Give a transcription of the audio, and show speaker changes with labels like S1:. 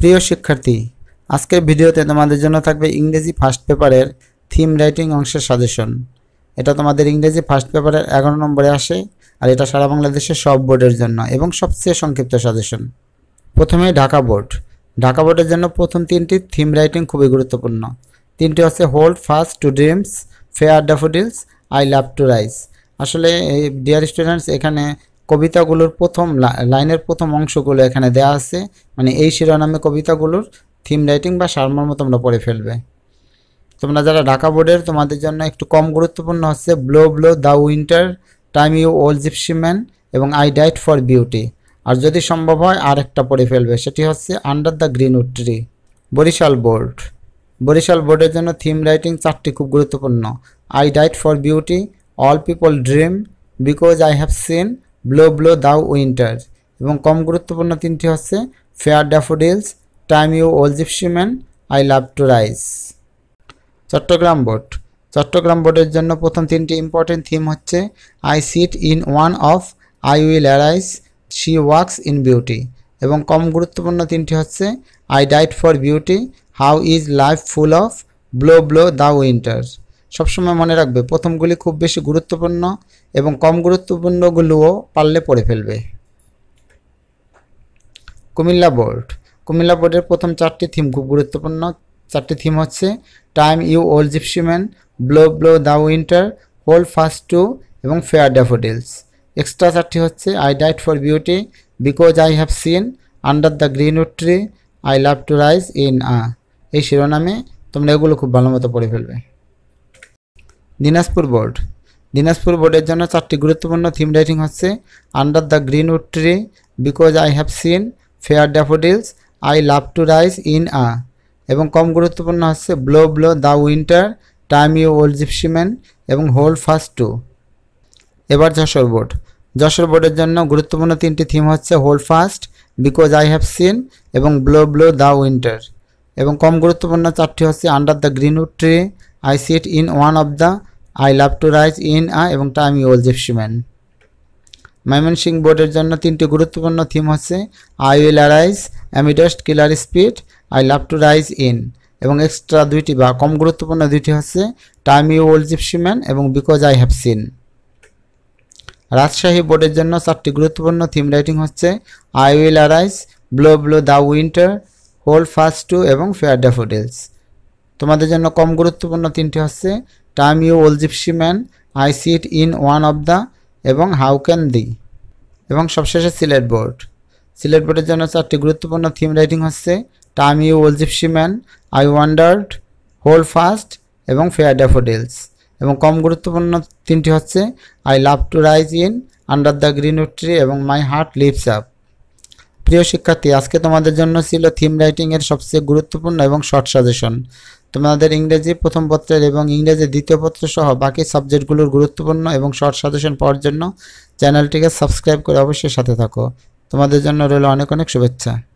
S1: প্রিয় শিক্ষার্থী আজকের ভিডিওতে তোমাদের জন্য থাকবে ইংরেজি ফার্স্ট পেপারের থিম রাইটিং অংশের সাজেশন এটা তোমাদের ইংরেজি ফার্স্ট পেপারের এগারো নম্বরে আসে আর এটা সারা বাংলাদেশের সব বোর্ডের জন্য এবং সবচেয়ে সংক্ষিপ্ত সাজেশন প্রথমে ঢাকা বোর্ড ঢাকা বোর্ডের জন্য প্রথম তিনটি থিম রাইটিং খুবই গুরুত্বপূর্ণ তিনটি হচ্ছে hold fast to dreams fair daffodils I love to rise আসলে এই ডিয়ার স্টুডেন্টস এখানে কবিতাগুলোর প্রথম লাইনের প্রথম অংশগুলো এখানে দেয়া আছে মানে এই শিরোনামে কবিতাগুলোর থিম রাইটিং বা সারমর্ম তোমরা পড়ে ফেলবে তোমরা যারা ঢাকা বোর্ডের তোমাদের জন্য একটু কম গুরুত্বপূর্ণ হচ্ছে blow blow the winter time you old gipsy man এবং আই ডাইট ফর বিউটি আর যদি সম্ভব হয় আর একটা পড়ে ফেলবে সেটি হচ্ছে under the greenwood tree Barishal board Barishal বোর্ডের জন্য থিম রাইটিং চারটি খুব গুরুত্বপূর্ণ I died for beauty all people dream because I have seen blow blow thou winter এবং কম গুরুত্বপূর্ণ তিনটি হচ্ছে fair daffodils time you old gipsy man I love to rise Chattogram board Chattogram বোর্ডের জন্য প্রথম তিনটি ইম্পর্টেন্ট থিম হচ্ছে I sit in one of I will arise she walks in beauty এবং কম গুরুত্বপূর্ণ তিনটি হচ্ছে I died for beauty how is life full of blow blow the winter সবসময় মনে রাখবে প্রথমগুলি খুব বেশি গুরুত্বপূর্ণ এবং কম গুরুত্বপূর্ণগুলোও পারলে পড়ে ফেলবে কুমিল্লা বোর্ড কুমিল্লা বোর্ডের প্রথম চারটি থিম খুব গুরুত্বপূর্ণ চারটি থিম হচ্ছে time you old gipsy man blow blow the winter hold fast to এবং ফেয়ার ড্যাফোডিলস এক্সট্রা চারটি হচ্ছে I died for beauty because I have seen under the greenwood tree I love to rise in a এই শিরোনামে তোমরা এগুলো খুব ভালো মতো পড়ে ফেলবে দিনাজপুর বোর্ড দিনাজপুর বোর্ডের জন্য চারটি গুরুত্বপূর্ণ থিম রাইটিং হচ্ছে under the greenwood tree because I have seen fair daffodils I love to rise in a এবং কম গুরুত্বপূর্ণ হচ্ছে blow blow the winter time you old gipsy man এবং হোল ফার্স্ট টু এবার যশোর বোর্ড যশোর বোর্ডের জন্য গুরুত্বপূর্ণ তিনটি থিম হচ্ছে hold fast because I have seen এবং ব্লো ব্লো দ্য উইন্টার এবং কম গুরুত্বপূর্ণ চারটি হচ্ছে under the greenwood tree I sit in one of the I love to rise in a এবং টাইমি ওল জিপসিম্যান ময়মনসিং বোর্ডের জন্য তিনটি গুরুত্বপূর্ণ থিম হচ্ছে I will arise amidst killer speed I love to rise in এবং এক্সট্রা দুইটি বা কম গুরুত্বপূর্ণ দুইটি হচ্ছে টাইম ইউ ওল্ড জিপসিম্যান এবং because I have seen Rajshahi বোর্ডের জন্য চারটি গুরুত্বপূর্ণ থিম রাইটিং হচ্ছে I will arise blow blow the winter hold fast to এবং ফেয়ার ড্যাফোডেলস তোমাদের জন্য কম গুরুত্বপূর্ণ তিনটি হচ্ছে time you old gipsy man I sit in one of the এবং হাউ ক্যান দি এবং সবশেষে সিলেট বোর্ড সিলেট বোর্ডের জন্য চারটি গুরুত্বপূর্ণ থিম রাইটিং হচ্ছে time you old gipsy man I wandered whole fast এবং ফেয়ার ড্যাফোডেলস এবং কম গুরুত্বপূর্ণ তিনটি হচ্ছে I love to rise in under the green tree এবং মাই হার্ট লিভস আপ প্রিয় শিক্ষার্থী আজকে তোমাদের জন্য ছিল থিম রাইটিংয়ের সবচেয়ে গুরুত্বপূর্ণ এবং শর্ট সাজেশন তোমাদের ইংরেজি প্রথম পত্রের এবং ইংরেজি দ্বিতীয় পত্র সহ বাকি সাবজেক্টগুলোর গুরুত্বপূর্ণ এবং শর্ট সাজেশন পাওয়ার জন্য চ্যানেলটিকে সাবস্ক্রাইব করে অবশ্যই সাথে থাকো তোমাদের জন্য রইল অনেক অনেক শুভেচ্ছা